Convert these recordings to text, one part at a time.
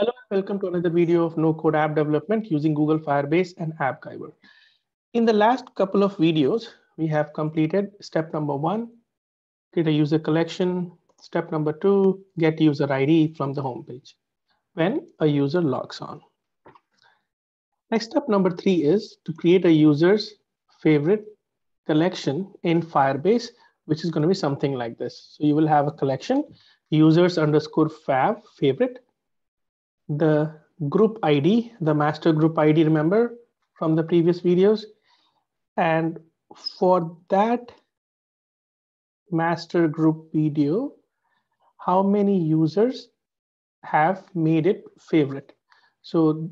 Hello and welcome to another video of no-code app development using Google Firebase and AppGyver. In the last couple of videos, we have completed step number one, create a user collection. Step number two, get user ID from the homepage when a user logs on. Next step number three is to create a user's favorite collection in Firebase, which is going to be something like this. So you will have a collection, users underscore fab favorite the group ID, the master group ID, remember from the previous videos. And for that master group video, how many users have made it favorite? So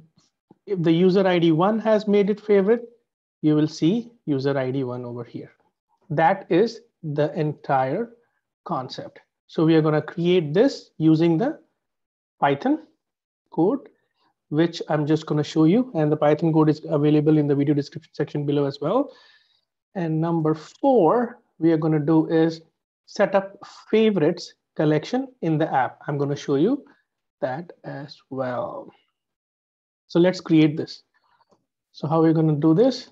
if the user ID one has made it favorite, you will see user ID one over here. That is the entire concept. So we are gonna create this using the Python code, which I'm just going to show you. And the Python code is available in the video description section below as well. And number four, we are going to do is set up favorites collection in the app. I'm going to show you that as well. So let's create this. So how we're going to do this?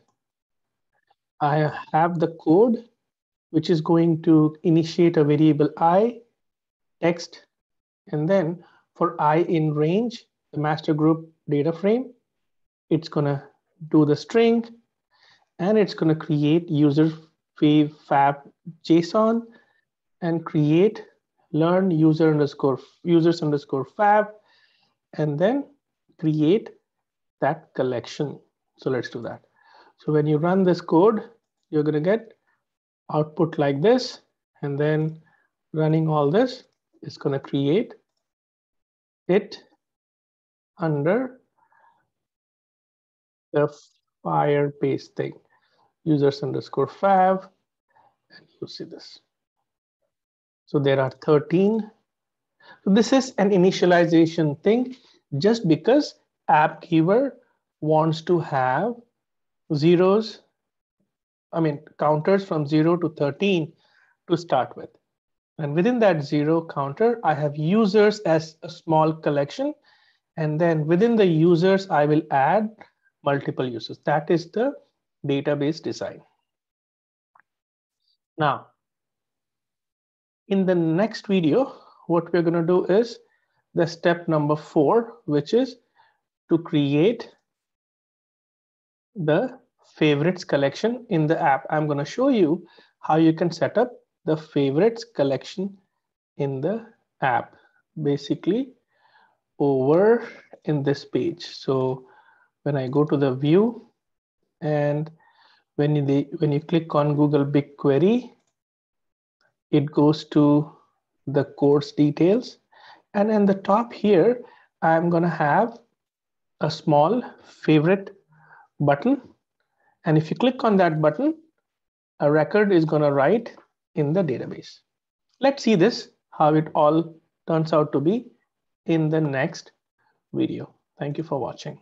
I have the code, which is going to initiate a variable i, text, and then for i in range, the master group data frame. It's gonna do the string and it's gonna create user fab JSON and create learn user underscore users underscore fab and then create that collection. So let's do that. So when you run this code, you're gonna get output like this and then running all this is gonna create it under the fire paste thing, users underscore fav, and you see this. So there are 13. So this is an initialization thing just because AppGiver wants to have zeros, I mean, counters from zero to 13 to start with. And within that zero counter, I have users as a small collection and then within the users, I will add multiple users. That is the database design. Now, in the next video, what we're gonna do is the step number four, which is to create the favorites collection in the app. I'm gonna show you how you can set up the favorites collection in the app. Basically, over in this page. So when I go to the view and when you, the, when you click on Google BigQuery, it goes to the course details. And in the top here, I'm gonna have a small favorite button. And if you click on that button, a record is gonna write in the database. Let's see this, how it all turns out to be in the next video. Thank you for watching.